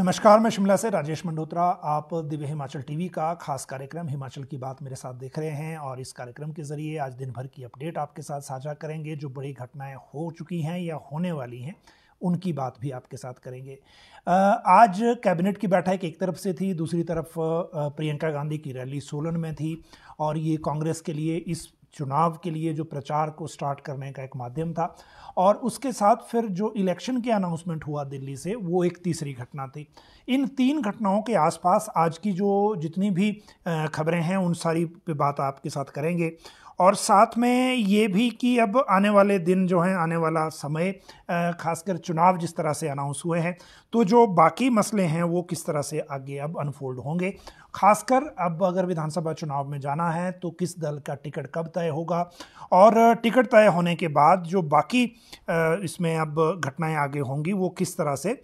नमस्कार मैं शिमला से राजेश मंडोत्रा आप दिव्य हिमाचल टीवी का खास कार्यक्रम हिमाचल की बात मेरे साथ देख रहे हैं और इस कार्यक्रम के जरिए आज दिन भर की अपडेट आपके साथ साझा करेंगे जो बड़ी घटनाएं हो चुकी हैं या होने वाली हैं उनकी बात भी आपके साथ करेंगे आज कैबिनेट की बैठक एक तरफ से थी दूसरी तरफ प्रियंका गांधी की रैली सोलन में थी और ये कांग्रेस के लिए इस चुनाव के लिए जो प्रचार को स्टार्ट करने का एक माध्यम था और उसके साथ फिर जो इलेक्शन के अनाउंसमेंट हुआ दिल्ली से वो एक तीसरी घटना थी इन तीन घटनाओं के आसपास आज की जो जितनी भी खबरें हैं उन सारी पे बात आपके साथ करेंगे और साथ में ये भी कि अब आने वाले दिन जो हैं आने वाला समय खासकर चुनाव जिस तरह से अनाउंस हुए हैं तो जो बाकी मसले हैं वो किस तरह से आगे अब अनफोल्ड होंगे खासकर अब अगर विधानसभा चुनाव में जाना है तो किस दल का टिकट कब तय होगा और टिकट तय होने के बाद जो बाकी इसमें अब घटनाएं आगे होंगी वो किस तरह से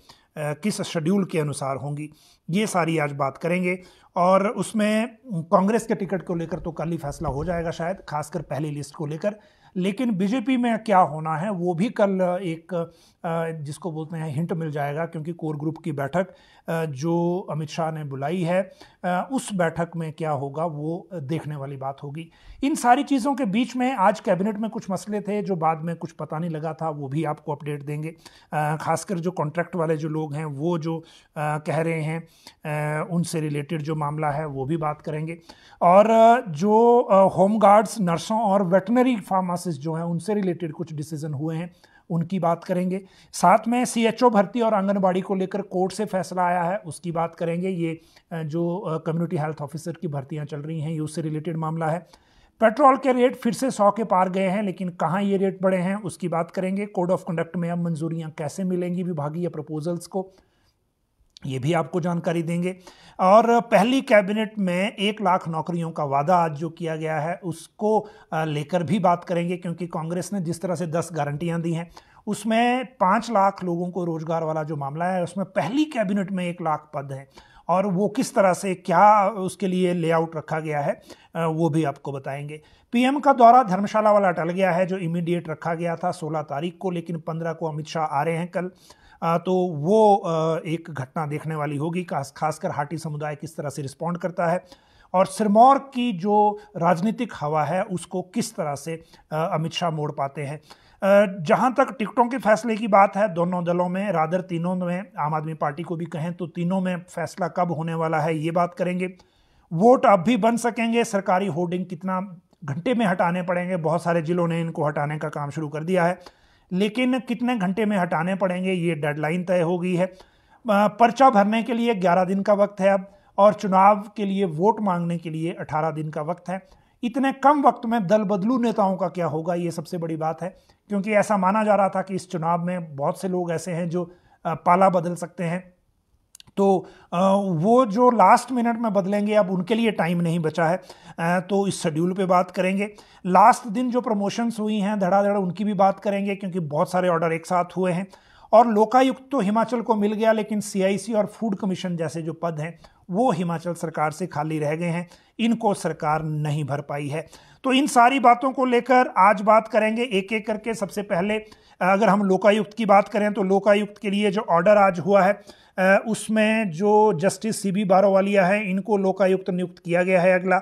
किस शेड्यूल के अनुसार होंगी ये सारी आज बात करेंगे और उसमें कांग्रेस के टिकट को लेकर तो कल ही फैसला हो जाएगा शायद खासकर पहली लिस्ट को लेकर लेकिन बीजेपी में क्या होना है वो भी कल एक जिसको बोलते हैं हिंट मिल जाएगा क्योंकि कोर ग्रुप की बैठक जो अमित शाह ने बुलाई है उस बैठक में क्या होगा वो देखने वाली बात होगी इन सारी चीज़ों के बीच में आज कैबिनेट में कुछ मसले थे जो बाद में कुछ पता नहीं लगा था वो भी आपको अपडेट देंगे खासकर जो कॉन्ट्रैक्ट वाले जो लोग हैं वो जो कह रहे हैं उनसे रिलेटेड जो मामला है वो भी बात करेंगे और जो होम गार्ड्स नर्सों और वेटनरी फार्मासिस्ट जो हैं उनसे रिलेटेड कुछ डिसीज़न हुए हैं उनकी बात करेंगे साथ में सीएचओ भर्ती और आंगनबाड़ी को लेकर कोर्ट से फैसला आया है उसकी बात करेंगे ये जो कम्युनिटी हेल्थ ऑफिसर की भर्तियाँ चल रही हैं ये उससे रिलेटेड मामला है पेट्रोल के रेट फिर से सौ के पार गए हैं लेकिन कहाँ ये रेट बढ़े हैं उसकी बात करेंगे कोड ऑफ कंडक्ट में अब मंजूरियाँ कैसे मिलेंगी विभागीय प्रपोजल्स को ये भी आपको जानकारी देंगे और पहली कैबिनेट में एक लाख नौकरियों का वादा आज जो किया गया है उसको लेकर भी बात करेंगे क्योंकि कांग्रेस ने जिस तरह से दस गारंटियां दी हैं उसमें पाँच लाख लोगों को रोजगार वाला जो मामला है उसमें पहली कैबिनेट में एक लाख पद हैं और वो किस तरह से क्या उसके लिए लेआउट रखा गया है वो भी आपको बताएंगे पीएम का दौरा धर्मशाला वाला टल गया है जो इमीडिएट रखा गया था 16 तारीख को लेकिन 15 को अमित शाह आ रहे हैं कल तो वो एक घटना देखने वाली होगी खासकर हाटी समुदाय किस तरह से रिस्पॉन्ड करता है और सिरमौर की जो राजनीतिक हवा है उसको किस तरह से अमित शाह मोड़ पाते हैं जहाँ तक टिकटों के फैसले की बात है दोनों दलों में रादर तीनों में आम आदमी पार्टी को भी कहें तो तीनों में फैसला कब होने वाला है ये बात करेंगे वोट अब भी बन सकेंगे सरकारी होर्डिंग कितना घंटे में हटाने पड़ेंगे बहुत सारे जिलों ने इनको हटाने का काम शुरू कर दिया है लेकिन कितने घंटे में हटाने पड़ेंगे ये डेडलाइन तय हो गई है पर्चा भरने के लिए 11 दिन का वक्त है अब और चुनाव के लिए वोट मांगने के लिए 18 दिन का वक्त है इतने कम वक्त में दल बदलू नेताओं का क्या होगा ये सबसे बड़ी बात है क्योंकि ऐसा माना जा रहा था कि इस चुनाव में बहुत से लोग ऐसे हैं जो पाला बदल सकते हैं तो वो जो लास्ट मिनट में बदलेंगे अब उनके लिए टाइम नहीं बचा है तो इस शेड्यूल पे बात करेंगे लास्ट दिन जो प्रमोशंस हुई हैं धड़ाधड़ उनकी भी बात करेंगे क्योंकि बहुत सारे ऑर्डर एक साथ हुए हैं और लोकायुक्त तो हिमाचल को मिल गया लेकिन सीआईसी और फूड कमीशन जैसे जो पद हैं वो हिमाचल सरकार से खाली रह गए हैं इनको सरकार नहीं भर पाई है तो इन सारी बातों को लेकर आज बात करेंगे एक एक करके सबसे पहले अगर हम लोकायुक्त की बात करें तो लोकायुक्त के लिए जो ऑर्डर आज हुआ है उसमें जो जस्टिस सी बी बारोवालिया है इनको लोकायुक्त नियुक्त किया गया है अगला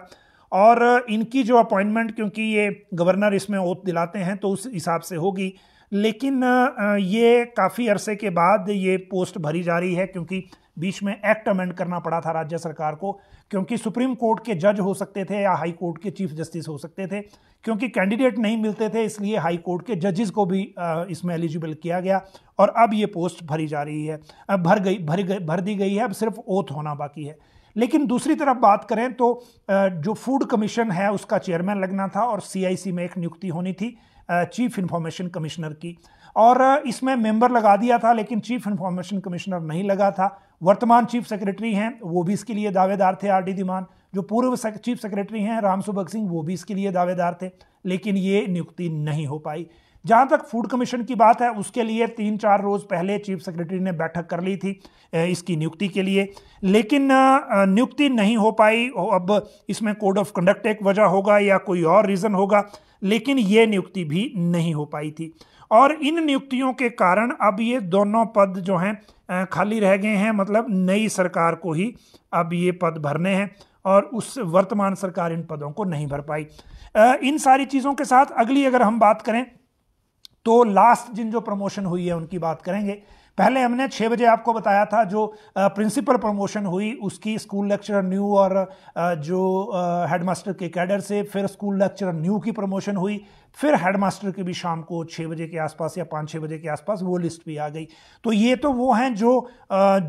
और इनकी जो अपॉइंटमेंट क्योंकि ये गवर्नर इसमें ओत दिलाते हैं तो उस हिसाब से होगी लेकिन ये काफ़ी अरसे के बाद ये पोस्ट भरी जा रही है क्योंकि बीच में एक्ट अमेंड करना पड़ा था राज्य सरकार को क्योंकि सुप्रीम कोर्ट के जज हो सकते थे या हाई कोर्ट के चीफ जस्टिस हो सकते थे क्योंकि कैंडिडेट नहीं मिलते थे इसलिए हाई कोर्ट के जजेस को भी इसमें एलिजिबल किया गया और अब ये पोस्ट भरी जा रही है अब भर गई भर गई भर दी गई है अब सिर्फ ओथ होना बाकी है लेकिन दूसरी तरफ बात करें तो जो फूड कमीशन है उसका चेयरमैन लगना था और सीआईसी में एक नियुक्ति होनी थी चीफ इन्फॉर्मेशन कमिश्नर की और इसमें मेंबर लगा दिया था लेकिन चीफ इन्फॉर्मेशन कमिश्नर नहीं लगा था वर्तमान चीफ सेक्रेटरी हैं वो भी इसके लिए दावेदार थे आर डी धीमान जो पूर्व सक, चीफ सेक्रेटरी हैं राम सुबक सिंह वो भी इसके लिए दावेदार थे लेकिन ये नियुक्ति नहीं हो पाई जहाँ तक फूड कमीशन की बात है उसके लिए तीन चार रोज़ पहले चीफ सेक्रेटरी ने बैठक कर ली थी इसकी नियुक्ति के लिए लेकिन नियुक्ति नहीं हो पाई अब इसमें कोड ऑफ कंडक्ट एक वजह होगा या कोई और रीज़न होगा लेकिन ये नियुक्ति भी नहीं हो पाई थी और इन नियुक्तियों के कारण अब ये दोनों पद जो हैं खाली रह गए हैं मतलब नई सरकार को ही अब ये पद भरने हैं और उस वर्तमान सरकार इन पदों को नहीं भर पाई इन सारी चीज़ों के साथ अगली अगर हम बात करें तो लास्ट जिन जो प्रमोशन हुई है उनकी बात करेंगे पहले हमने छः बजे आपको बताया था जो प्रिंसिपल प्रमोशन हुई उसकी स्कूल लेक्चरर न्यू और जो हेडमास्टर के कैडर से फिर स्कूल लेक्चरर न्यू की प्रमोशन हुई फिर हेडमास्टर की भी शाम को छः बजे के आसपास या पाँच छः बजे के आसपास वो लिस्ट भी आ गई तो ये तो वो हैं जो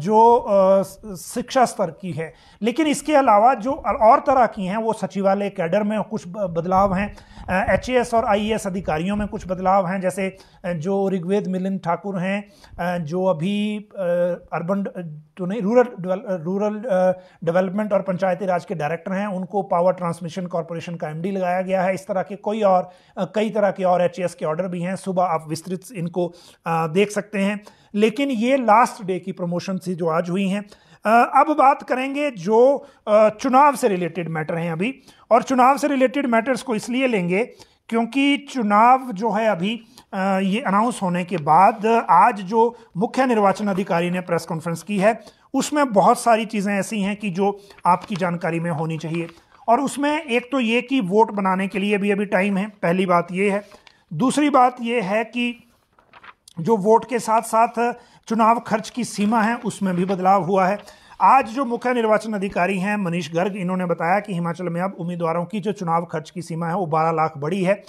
जो शिक्षा स्तर की है लेकिन इसके अलावा जो और तरह की हैं वो सचिवालय कैडर में कुछ बदलाव हैं एच और आई अधिकारियों में कुछ बदलाव हैं जैसे जो ऋग्वेद मिलिंद ठाकुर हैं जो अभी अर्बन तो नहीं रूरल रूरल डेवलपमेंट और पंचायती राज के डायरेक्टर हैं उनको पावर ट्रांसमिशन कॉरपोरेशन का एमडी लगाया गया है इस तरह के कोई और कई तरह के और एच के ऑर्डर भी हैं सुबह आप विस्तृत इनको देख सकते हैं लेकिन ये लास्ट डे की प्रमोशन से जो आज हुई हैं अब बात करेंगे जो चुनाव से रिलेटेड मैटर हैं अभी और चुनाव से रिलेटेड मैटर्स को इसलिए लेंगे क्योंकि चुनाव जो है अभी ये अनाउंस होने के बाद आज जो मुख्य निर्वाचन अधिकारी ने प्रेस कॉन्फ्रेंस की है उसमें बहुत सारी चीज़ें ऐसी हैं कि जो आपकी जानकारी में होनी चाहिए और उसमें एक तो ये कि वोट बनाने के लिए भी अभी टाइम है पहली बात ये है दूसरी बात ये है कि जो वोट के साथ साथ चुनाव खर्च की सीमा है उसमें भी बदलाव हुआ है आज जो मुख्य निर्वाचन अधिकारी हैं मनीष गर्ग इन्होंने बताया कि हिमाचल में अब उम्मीदवारों की जो चुनाव खर्च की सीमा है वो 12 लाख बढ़ी है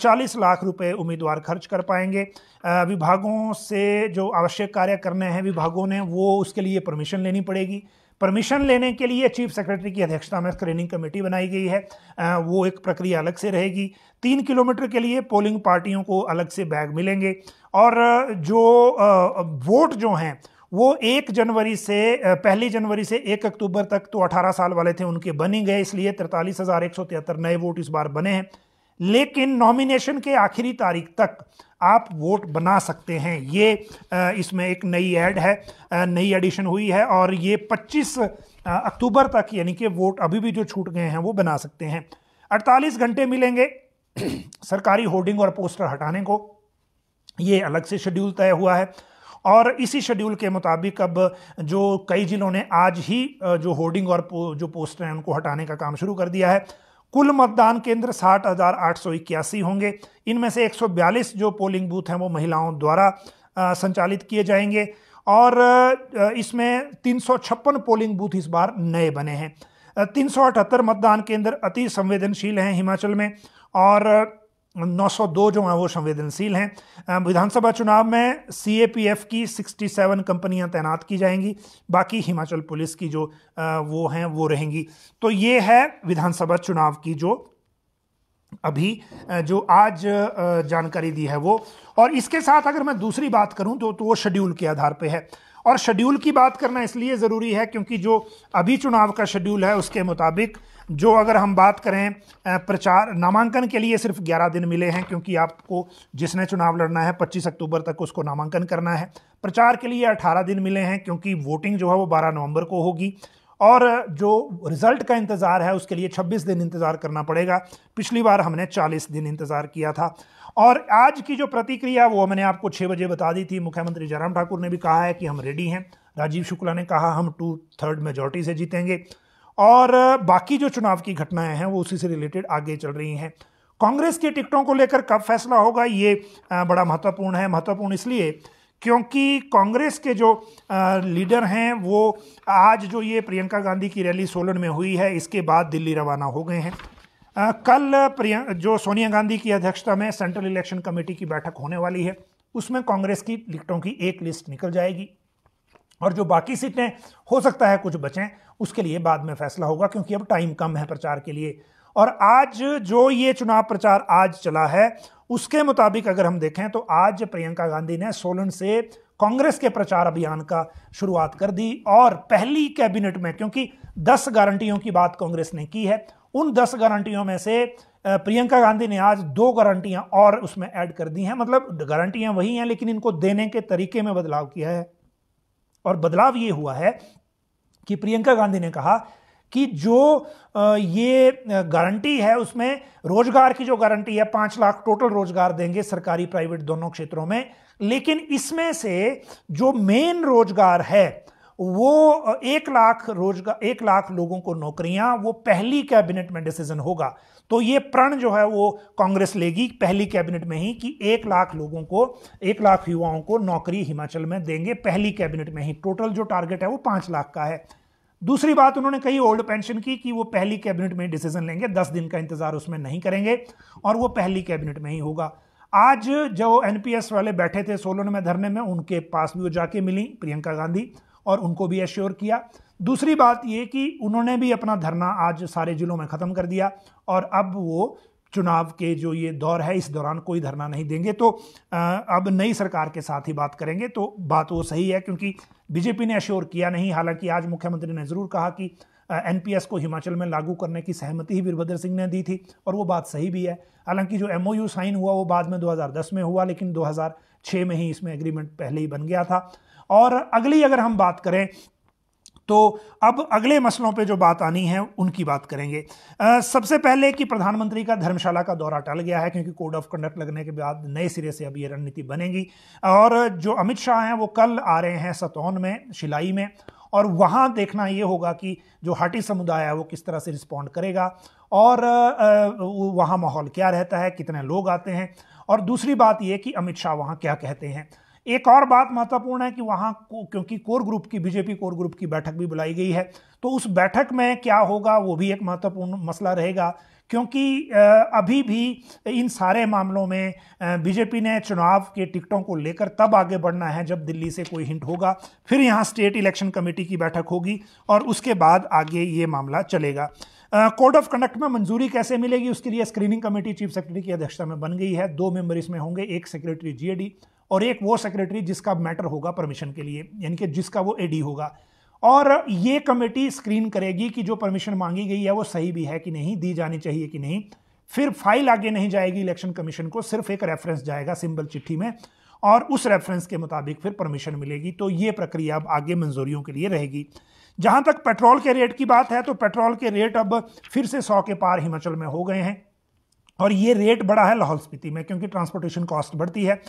चालीस लाख रुपए उम्मीदवार खर्च कर पाएंगे विभागों से जो आवश्यक कार्य करने हैं विभागों ने वो उसके लिए परमिशन लेनी पड़ेगी परमिशन लेने के लिए चीफ सेक्रेटरी की अध्यक्षता में स्क्रीनिंग कमेटी बनाई गई है वो एक प्रक्रिया अलग से रहेगी तीन किलोमीटर के लिए पोलिंग पार्टियों को अलग से बैग मिलेंगे और जो वोट जो हैं वो एक जनवरी से पहली जनवरी से एक अक्टूबर तक तो 18 साल वाले थे उनके बन ही गए इसलिए तिरतालीस नए वोट इस बार बने हैं लेकिन नॉमिनेशन के आखिरी तारीख तक आप वोट बना सकते हैं ये इसमें एक नई ऐड है नई एडिशन हुई है और ये 25 अक्टूबर तक यानी कि वोट अभी भी जो छूट गए हैं वो बना सकते हैं 48 घंटे मिलेंगे सरकारी होर्डिंग और पोस्टर हटाने को ये अलग से शेड्यूल तय हुआ है और इसी शेड्यूल के मुताबिक अब जो कई जिलों ने आज ही जो होर्डिंग और जो पोस्टर हैं उनको हटाने का काम शुरू कर दिया है कुल मतदान केंद्र साठ हजार आठ सौ इक्यासी होंगे इनमें से 142 जो पोलिंग बूथ हैं वो महिलाओं द्वारा संचालित किए जाएंगे और इसमें तीन पोलिंग बूथ इस बार नए बने हैं तीन मतदान केंद्र अति संवेदनशील हैं हिमाचल में और 902 जो हैं वो संवेदनशील हैं विधानसभा चुनाव में सीएपीएफ की 67 कंपनियां तैनात की जाएंगी बाकी हिमाचल पुलिस की जो वो हैं वो रहेंगी तो ये है विधानसभा चुनाव की जो अभी जो आज जानकारी दी है वो और इसके साथ अगर मैं दूसरी बात करूं तो तो वो शेड्यूल के आधार पे है और शेड्यूल की बात करना इसलिए ज़रूरी है क्योंकि जो अभी चुनाव का शेड्यूल है उसके मुताबिक जो अगर हम बात करें प्रचार नामांकन के लिए सिर्फ 11 दिन मिले हैं क्योंकि आपको जिसने चुनाव लड़ना है 25 अक्टूबर तक उसको नामांकन करना है प्रचार के लिए 18 दिन मिले हैं क्योंकि वोटिंग जो है वो 12 नवंबर को होगी और जो रिज़ल्ट का इंतज़ार है उसके लिए 26 दिन इंतज़ार करना पड़ेगा पिछली बार हमने 40 दिन इंतज़ार किया था और आज की जो प्रतिक्रिया वो मैंने आपको छः बजे बता दी थी मुख्यमंत्री जयराम ठाकुर ने भी कहा है कि हम रेडी हैं राजीव शुक्ला ने कहा हम टू थर्ड मेजोरिटी से जीतेंगे और बाकी जो चुनाव की घटनाएं हैं वो उसी से रिलेटेड आगे चल रही हैं कांग्रेस के टिकटों को लेकर कब फैसला होगा ये बड़ा महत्वपूर्ण है महत्वपूर्ण इसलिए क्योंकि कांग्रेस के जो लीडर हैं वो आज जो ये प्रियंका गांधी की रैली सोलन में हुई है इसके बाद दिल्ली रवाना हो गए हैं कल प्रिया जो सोनिया गांधी की अध्यक्षता में सेंट्रल इलेक्शन कमेटी की बैठक होने वाली है उसमें कांग्रेस की टिकटों की एक लिस्ट निकल जाएगी और जो बाकी सीटें हो सकता है कुछ बचें उसके लिए बाद में फैसला होगा क्योंकि अब टाइम कम है प्रचार के लिए और आज जो ये चुनाव प्रचार आज चला है उसके मुताबिक अगर हम देखें तो आज प्रियंका गांधी ने सोलन से कांग्रेस के प्रचार अभियान का शुरुआत कर दी और पहली कैबिनेट में क्योंकि दस गारंटियों की बात कांग्रेस ने की है उन दस गारंटियों में से प्रियंका गांधी ने आज दो गारंटियां और उसमें ऐड कर दी हैं मतलब गारंटियां वही हैं लेकिन इनको देने के तरीके में बदलाव किया है और बदलाव ये हुआ है कि प्रियंका गांधी ने कहा कि जो ये गारंटी है उसमें रोजगार की जो गारंटी है पाँच लाख टोटल रोजगार देंगे सरकारी प्राइवेट दोनों क्षेत्रों में लेकिन इसमें से जो मेन रोजगार है वो एक लाख रोजगार एक लाख लोगों को नौकरियां वो पहली कैबिनेट में डिसीजन होगा तो ये प्रण जो है वो कांग्रेस लेगी पहली कैबिनेट में ही कि एक लाख लोगों को एक लाख युवाओं को नौकरी हिमाचल में देंगे पहली कैबिनेट में ही टोटल जो टारगेट है वो पाँच लाख का है दूसरी बात उन्होंने कही ओल्ड पेंशन की कि वो पहली कैबिनेट में डिसीजन लेंगे दस दिन का इंतजार उसमें नहीं करेंगे और वो पहली कैबिनेट में ही होगा आज जो एनपीएस वाले बैठे थे सोलन में धरने में उनके पास भी वो जाके मिली प्रियंका गांधी और उनको भी एश्योर किया दूसरी बात ये कि उन्होंने भी अपना धरना आज सारे जिलों में ख़त्म कर दिया और अब वो चुनाव के जो ये दौर है इस दौरान कोई धरना नहीं देंगे तो अब नई सरकार के साथ ही बात करेंगे तो बात वो सही है क्योंकि बीजेपी ने अश्योर किया नहीं हालांकि आज मुख्यमंत्री ने ज़रूर कहा कि एनपीएस को हिमाचल में लागू करने की सहमति ही वीरभद्र सिंह ने दी थी और वो बात सही भी है हालांकि जो एमओयू साइन हुआ वो बाद में 2010 में हुआ लेकिन 2006 में ही इसमें एग्रीमेंट पहले ही बन गया था और अगली अगर हम बात करें तो अब अगले मसलों पे जो बात आनी है उनकी बात करेंगे आ, सबसे पहले कि प्रधानमंत्री का धर्मशाला का दौरा टल गया है क्योंकि कोड ऑफ कंडक्ट लगने के बाद नए सिरे से अब ये रणनीति बनेगी और जो अमित शाह हैं वो कल आ रहे हैं सतौन में शिलाई में और वहाँ देखना ये होगा कि जो हाटी समुदाय है वो किस तरह से रिस्पॉन्ड करेगा और वहाँ माहौल क्या रहता है कितने लोग आते हैं और दूसरी बात ये कि अमित शाह वहाँ क्या कहते हैं एक और बात महत्वपूर्ण है कि वहां को, क्योंकि कोर ग्रुप की बीजेपी कोर ग्रुप की बैठक भी बुलाई गई है तो उस बैठक में क्या होगा वो भी एक महत्वपूर्ण मसला रहेगा क्योंकि अभी भी इन सारे मामलों में बीजेपी ने चुनाव के टिकटों को लेकर तब आगे बढ़ना है जब दिल्ली से कोई हिंट होगा फिर यहाँ स्टेट इलेक्शन कमेटी की बैठक होगी और उसके बाद आगे ये मामला चलेगा कोड ऑफ कंडक्ट में मंजूरी कैसे मिलेगी उसके लिए स्क्रीनिंग कमेटी चीफ सेक्रेटरी की अध्यक्षता में बन गई है दो मेंबर इसमें होंगे एक सेक्रेटरी जीएडी और एक वो सेक्रेटरी जिसका मैटर होगा परमिशन के लिए यानी कि जिसका वो एडी होगा और ये कमेटी स्क्रीन करेगी कि जो परमिशन मांगी गई है वो सही भी है कि नहीं दी जानी चाहिए कि नहीं फिर फाइल आगे नहीं जाएगी इलेक्शन कमीशन को सिर्फ एक रेफरेंस जाएगा सिंबल चिट्ठी में और उस रेफरेंस के मुताबिक फिर परमिशन मिलेगी तो ये प्रक्रिया अब आगे मंजूरियों के लिए रहेगी जहां तक पेट्रोल के रेट की बात है तो पेट्रोल के रेट अब फिर से सौ के पार हिमाचल में हो गए हैं और ये रेट बड़ा है लाहौल स्पीति में क्योंकि ट्रांसपोर्टेशन कॉस्ट बढ़ती है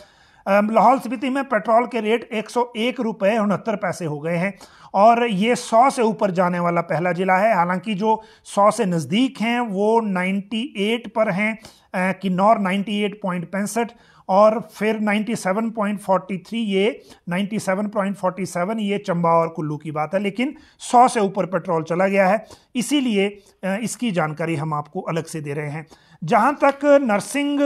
लाहौल स्पीति में पेट्रोल के रेट एक सौ एक रुपये उनहत्तर पैसे हो गए हैं और ये सौ से ऊपर जाने वाला पहला ज़िला है हालांकि जो सौ से नज़दीक हैं वो नाइन्टी एट पर हैं किन्नौर नाइन्टी एट पॉइंट पैंसठ और फिर 97.43 ये 97.47 ये चंबा और कुल्लू की बात है लेकिन 100 से ऊपर पेट्रोल चला गया है इसीलिए इसकी जानकारी हम आपको अलग से दे रहे हैं जहाँ तक नर्सिंग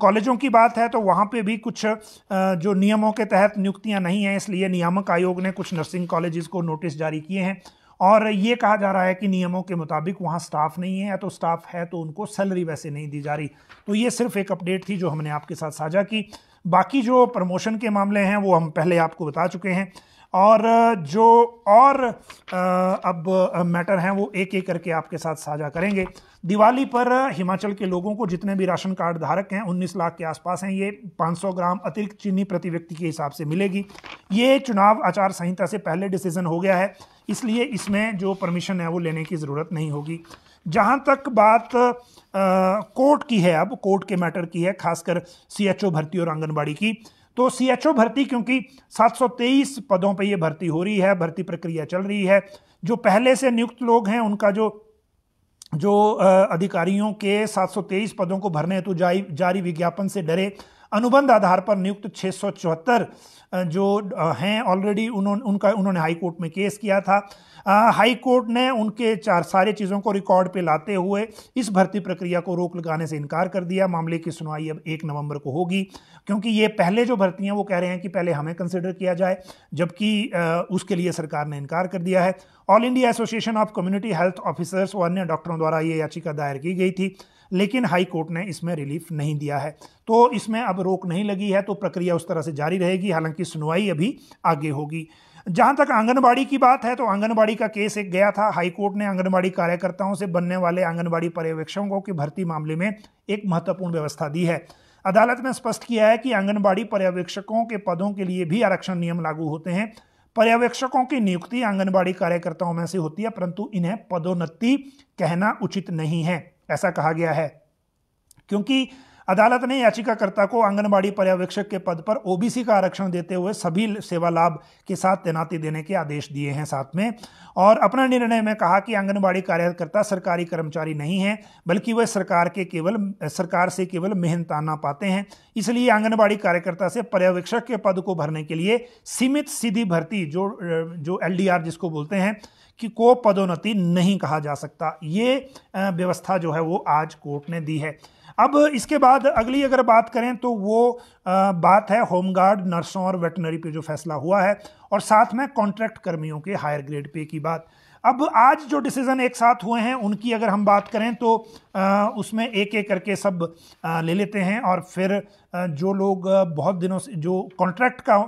कॉलेजों की बात है तो वहाँ पे भी कुछ जो नियमों के तहत नियुक्तियाँ नहीं हैं इसलिए नियामक आयोग ने कुछ नर्सिंग कॉलेजेस को नोटिस जारी किए हैं और ये कहा जा रहा है कि नियमों के मुताबिक वहाँ स्टाफ नहीं है या तो स्टाफ है तो उनको सैलरी वैसे नहीं दी जा रही तो ये सिर्फ एक अपडेट थी जो हमने आपके साथ साझा की बाकी जो प्रमोशन के मामले हैं वो हम पहले आपको बता चुके हैं और जो और अब मैटर हैं वो एक एक करके आपके साथ साझा करेंगे दिवाली पर हिमाचल के लोगों को जितने भी राशन कार्ड धारक हैं 19 लाख के आसपास हैं ये 500 ग्राम अतिरिक्त चीनी प्रति व्यक्ति के हिसाब से मिलेगी ये चुनाव आचार संहिता से पहले डिसीजन हो गया है इसलिए इसमें जो परमिशन है वो लेने की ज़रूरत नहीं होगी जहाँ तक बात आ, कोर्ट की है अब कोर्ट के मैटर की है खासकर सी भर्ती और आंगनबाड़ी की तो ओ भर्ती क्योंकि 723 पदों पर यह भर्ती हो रही है भर्ती प्रक्रिया चल रही है जो पहले से नियुक्त लोग हैं उनका जो जो अधिकारियों के 723 पदों को भरने हेतु जारी विज्ञापन से डरे अनुबंध आधार पर नियुक्त छः जो हैं ऑलरेडी उन्होंने उनका उन्होंने हाईकोर्ट में केस किया था हाई कोर्ट ने उनके चार सारे चीज़ों को रिकॉर्ड पे लाते हुए इस भर्ती प्रक्रिया को रोक लगाने से इनकार कर दिया मामले की सुनवाई अब एक नवंबर को होगी क्योंकि ये पहले जो भर्ती हैं वो कह रहे हैं कि पहले हमें कंसिडर किया जाए जबकि उसके लिए सरकार ने इनकार कर दिया है all India association of community health officers और अन्य डॉक्टरों द्वारा ये याचिका दायर की गई थी लेकिन हाई कोर्ट ने इसमें रिलीफ नहीं दिया है तो इसमें अब रोक नहीं लगी है तो प्रक्रिया उस तरह से जारी रहेगी हालांकि सुनवाई अभी आगे होगी जहां तक आंगनबाड़ी की बात है तो आंगनबाड़ी का केस एक गया था हाईकोर्ट ने आंगनबाड़ी कार्यकर्ताओं से बनने वाले आंगनबाड़ी पर्यवेक्षकों की भर्ती मामले में एक महत्वपूर्ण व्यवस्था दी है अदालत ने स्पष्ट किया है कि आंगनबाड़ी पर्यवेक्षकों के पदों के लिए भी आरक्षण नियम लागू होते हैं पर्यवेक्षकों की नियुक्ति आंगनबाड़ी कार्यकर्ताओं में से होती है परंतु इन्हें पदोन्नति कहना उचित नहीं है ऐसा कहा गया है क्योंकि अदालत ने याचिकाकर्ता को आंगनबाड़ी पर्यवेक्षक के पद पर ओबीसी का आरक्षण देते हुए सभी सेवा लाभ के साथ तैनाती देने के आदेश दिए हैं साथ में और अपना निर्णय में कहा कि आंगनबाड़ी कार्यकर्ता सरकारी कर्मचारी नहीं है बल्कि वे सरकार के केवल सरकार से केवल मेहनताना पाते हैं इसलिए आंगनबाड़ी कार्यकर्ता से पर्यवेक्षक के पद को भरने के लिए सीमित सीधी भर्ती जो जो एल जिसको बोलते हैं कि को पदोन्नति नहीं कहा जा सकता ये व्यवस्था जो है वो आज कोर्ट ने दी है अब इसके बाद अगली अगर बात करें तो वो बात है होमगार्ड नर्सों और वेटनरी पे जो फैसला हुआ है और साथ में कॉन्ट्रैक्ट कर्मियों के हायर ग्रेड पे की बात अब आज जो डिसीज़न एक साथ हुए हैं उनकी अगर हम बात करें तो उसमें एक एक करके सब ले लेते हैं और फिर जो लोग बहुत दिनों से जो कॉन्ट्रैक्ट का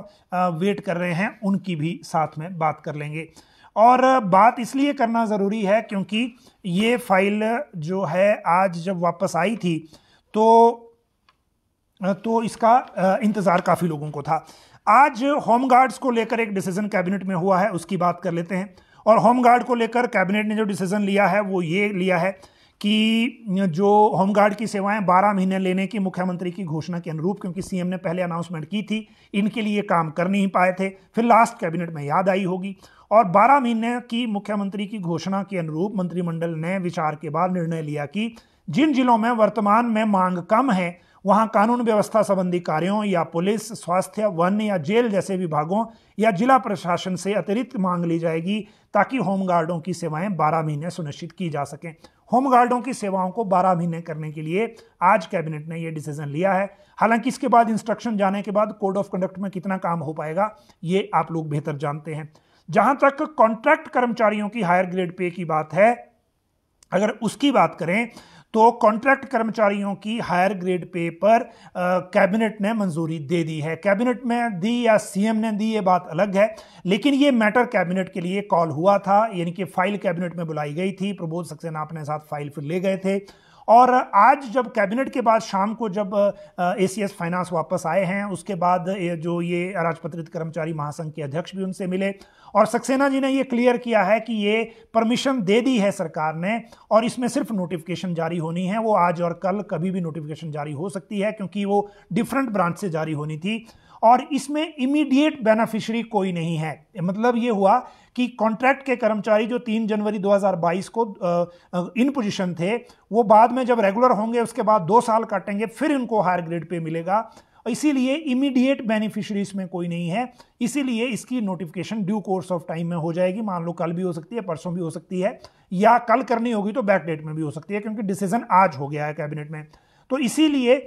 वेट कर रहे हैं उनकी भी साथ में बात कर लेंगे और बात इसलिए करना ज़रूरी है क्योंकि ये फाइल जो है आज जब वापस आई थी तो तो इसका इंतज़ार काफ़ी लोगों को था आज होम गार्ड्स को लेकर एक डिसीजन कैबिनेट में हुआ है उसकी बात कर लेते हैं और होम गार्ड को लेकर कैबिनेट ने जो डिसीजन लिया है वो ये लिया है कि जो होम गार्ड की सेवाएं 12 महीने लेने की मुख्यमंत्री की घोषणा के अनुरूप क्योंकि सीएम ने पहले अनाउंसमेंट की थी इनके लिए काम कर नहीं पाए थे फिर लास्ट कैबिनेट में याद आई होगी और 12 महीने की मुख्यमंत्री की घोषणा के अनुरूप मंत्रिमंडल ने विचार के बाद निर्णय लिया कि जिन जिलों में वर्तमान में मांग कम है वहां कानून व्यवस्था संबंधी कार्यों या पुलिस स्वास्थ्य वन या जेल जैसे विभागों या जिला प्रशासन से अतिरिक्त मांग ली जाएगी ताकि होमगार्डों की सेवाएं 12 महीने सुनिश्चित की जा सकें होमगार्डों की सेवाओं को 12 महीने करने के लिए आज कैबिनेट ने यह डिसीजन लिया है हालांकि इसके बाद इंस्ट्रक्शन जाने के बाद कोड ऑफ कंडक्ट में कितना काम हो पाएगा ये आप लोग बेहतर जानते हैं जहां तक कॉन्ट्रैक्ट कर्मचारियों की हायर ग्रेड पे की बात है अगर उसकी बात करें तो कॉन्ट्रैक्ट कर्मचारियों की हायर ग्रेड पे पर कैबिनेट ने मंजूरी दे दी है कैबिनेट में दी या सीएम ने दी ये बात अलग है लेकिन ये मैटर कैबिनेट के लिए कॉल हुआ था यानी कि फाइल कैबिनेट में बुलाई गई थी प्रबोध सक्सेना अपने साथ फाइल फिर ले गए थे और आज जब कैबिनेट के बाद शाम को जब ए सी एस फाइनेंस वापस आए हैं उसके बाद जो ये अराजपत्रित कर्मचारी महासंघ के अध्यक्ष भी उनसे मिले और सक्सेना जी ने ये क्लियर किया है कि ये परमिशन दे दी है सरकार ने और इसमें सिर्फ नोटिफिकेशन जारी होनी है वो आज और कल कभी भी नोटिफिकेशन जारी हो सकती है क्योंकि वो डिफरेंट ब्रांच से जारी होनी थी और इसमें इमीडिएट बेनिफिशरी कोई नहीं है मतलब ये हुआ कि कॉन्ट्रैक्ट के कर्मचारी जो 3 जनवरी 2022 को इन पोजीशन थे वो बाद में जब रेगुलर होंगे उसके बाद दो साल काटेंगे फिर इनको हायर ग्रेड पे मिलेगा इसीलिए इमीडिएट बेनिफिशरीज में कोई नहीं है इसीलिए इसकी notification due course of time में हो जाएगी मान लो कल भी हो सकती है परसों भी हो सकती है या कल करनी होगी तो बैक डेट में भी हो सकती है क्योंकि डिसीजन आज हो गया है कैबिनेट में तो इसीलिए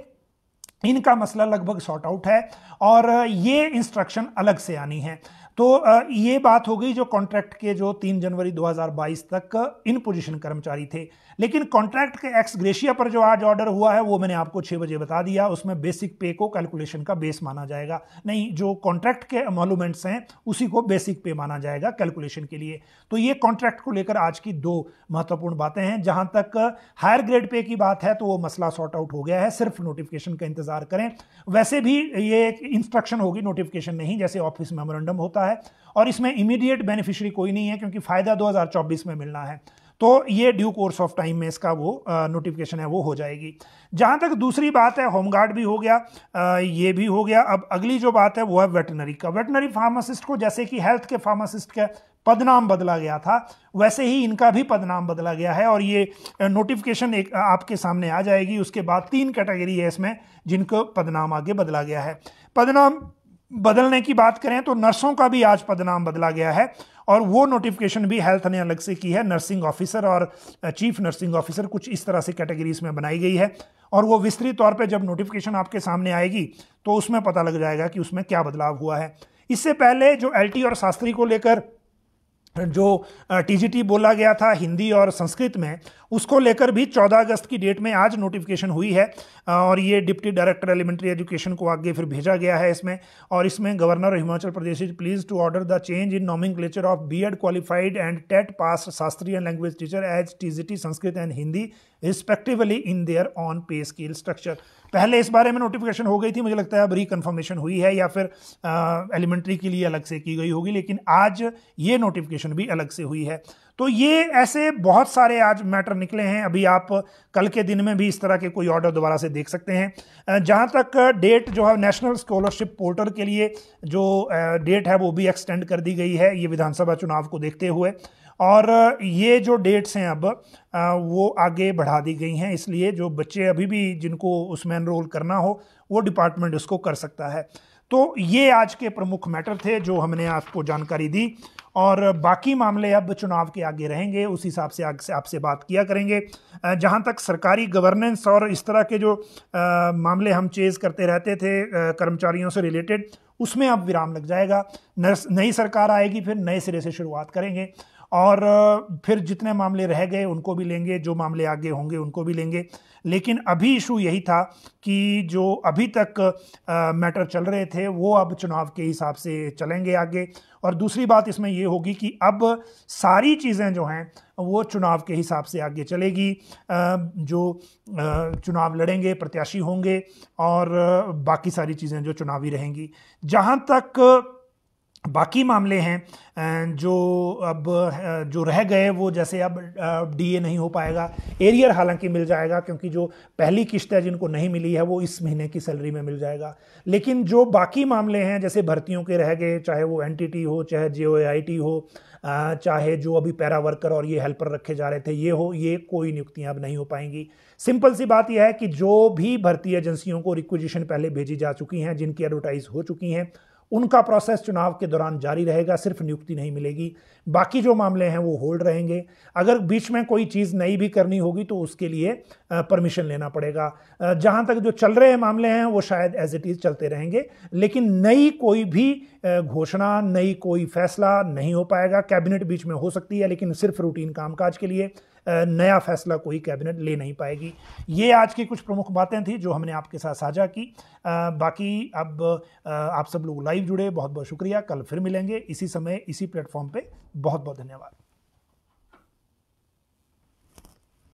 इनका मसला लगभग सॉर्ट आउट है और ये इंस्ट्रक्शन अलग से आनी है तो ये बात हो गई जो कॉन्ट्रैक्ट के जो 3 जनवरी 2022 तक इन पोजीशन कर्मचारी थे लेकिन कॉन्ट्रैक्ट के एक्स ग्रेशिया पर जो आज ऑर्डर हुआ है वो मैंने आपको छह बजे बता दिया उसमें बेसिक पे को कैलकुलेशन का बेस माना जाएगा नहीं जो कॉन्ट्रैक्ट के अमोलूमेंट्स हैं उसी को बेसिक पे माना जाएगा कैलकुलेशन के लिए तो ये कॉन्ट्रैक्ट को लेकर आज की दो महत्वपूर्ण बातें हैं जहां तक हायर ग्रेड पे की बात है तो वो मसला सॉर्ट आउट हो गया है सिर्फ नोटिफिकेशन का इंतजार करें वैसे भी ये इंस्ट्रक्शन होगी नोटिफिकेशन नहीं जैसे ऑफिस मेमोरेंडम होता सकता है और इसमें इमीडिएट बेनिफिशियरी कोई नहीं है क्योंकि फ़ायदा 2024 में मिलना है तो ये ड्यू कोर्स ऑफ टाइम में इसका वो नोटिफिकेशन है वो हो जाएगी जहां तक दूसरी बात है होमगार्ड भी हो गया आ, ये भी हो गया अब अगली जो बात है वो है वेटनरी का वेटनरी फार्मासिस्ट को जैसे कि हेल्थ के फार्मासिस्ट का पदनाम बदला गया था वैसे ही इनका भी पदनाम बदला गया है और ये नोटिफिकेशन एक आपके सामने आ जाएगी उसके बाद तीन कैटेगरी है इसमें जिनको पदनाम आगे बदला गया है पदनाम बदलने की बात करें तो नर्सों का भी आज पदनाम बदला गया है और वो नोटिफिकेशन भी हेल्थ ने अलग से की है नर्सिंग ऑफिसर और चीफ नर्सिंग ऑफिसर कुछ इस तरह से कैटेगरीज में बनाई गई है और वो विस्तृत तौर पे जब नोटिफिकेशन आपके सामने आएगी तो उसमें पता लग जाएगा कि उसमें क्या बदलाव हुआ है इससे पहले जो एल और शास्त्री को लेकर जो टीजीटी बोला गया था हिंदी और संस्कृत में उसको लेकर भी 14 अगस्त की डेट में आज नोटिफिकेशन हुई है और ये डिप्टी डायरेक्टर एलिमेंट्री एजुकेशन को आगे फिर भेजा गया है इसमें और इसमें governor Himachal Pradesh is pleased to order the change in naming of B Ed qualified and TET pass शास्त्रीय language teacher as T Sanskrit and Hindi respectively in their own pay scale structure पहले इस बारे में नोटिफिकेशन हो गई थी मुझे लगता है अब रिकन्फर्मेशन हुई है या फिर एलिमेंट्री के लिए अलग से की गई होगी लेकिन आज ये नोटिफिकेशन भी अलग से हुई है तो ये ऐसे बहुत सारे आज मैटर निकले हैं अभी आप कल के दिन में भी इस तरह के कोई ऑर्डर दोबारा से देख सकते हैं जहाँ तक डेट जो है नेशनल स्कॉलरशिप पोर्टल के लिए जो डेट है वो भी एक्सटेंड कर दी गई है ये विधानसभा चुनाव को देखते हुए और ये जो डेट्स हैं अब वो आगे बढ़ा दी गई हैं इसलिए जो बच्चे अभी भी जिनको उसमें एनरोल करना हो वो डिपार्टमेंट उसको कर सकता है तो ये आज के प्रमुख मैटर थे जो हमने आपको जानकारी दी और बाकी मामले अब चुनाव के आगे रहेंगे उस हिसाब से आगे आपसे बात किया करेंगे जहाँ तक सरकारी गवर्नेंस और इस तरह के जो आ, मामले हम चेज़ करते रहते थे कर्मचारियों से रिलेटेड उसमें अब विराम लग जाएगा नई सरकार आएगी फिर नए सिरे से शुरुआत करेंगे और फिर जितने मामले रह गए उनको भी लेंगे जो मामले आगे होंगे उनको भी लेंगे लेकिन अभी इशू यही था कि जो अभी तक आ, मैटर चल रहे थे वो अब चुनाव के हिसाब से चलेंगे आगे और दूसरी बात इसमें ये होगी कि अब सारी चीज़ें जो हैं वो चुनाव के हिसाब से आगे चलेगी जो चुनाव लड़ेंगे प्रत्याशी होंगे और बाकी सारी चीज़ें जो चुनावी रहेंगी जहाँ तक बाकी मामले हैं जो अब जो रह गए वो जैसे अब डीए नहीं हो पाएगा एरियर हालांकि मिल जाएगा क्योंकि जो पहली किश्त है जिनको नहीं मिली है वो इस महीने की सैलरी में मिल जाएगा लेकिन जो बाकी मामले हैं जैसे भर्तियों के रह गए चाहे वो एनटीटी हो चाहे जे हो चाहे जो अभी पैरा वर्कर और ये हेल्पर रखे जा रहे थे ये हो ये कोई नियुक्तियाँ अब नहीं हो पाएंगी सिंपल सी बात यह है कि जो भी भर्ती एजेंसियों को रिक्विजिशन पहले भेजी जा चुकी हैं जिनकी एडवर्टाइज हो चुकी हैं उनका प्रोसेस चुनाव के दौरान जारी रहेगा सिर्फ नियुक्ति नहीं मिलेगी बाकी जो मामले हैं वो होल्ड रहेंगे अगर बीच में कोई चीज़ नई भी करनी होगी तो उसके लिए परमिशन लेना पड़ेगा जहाँ तक जो चल रहे मामले हैं वो शायद एज इट इज़ चलते रहेंगे लेकिन नई कोई भी घोषणा नई कोई फैसला नहीं हो पाएगा कैबिनेट बीच में हो सकती है लेकिन सिर्फ रूटीन कामकाज के लिए नया फैसला कोई कैबिनेट ले नहीं पाएगी ये आज की कुछ प्रमुख बातें थी जो हमने आपके साथ साझा की बाकी अब आप सब लोग लाइव जुड़े बहुत बहुत शुक्रिया कल फिर मिलेंगे इसी समय इसी प्लेटफॉर्म पर बहुत बहुत धन्यवाद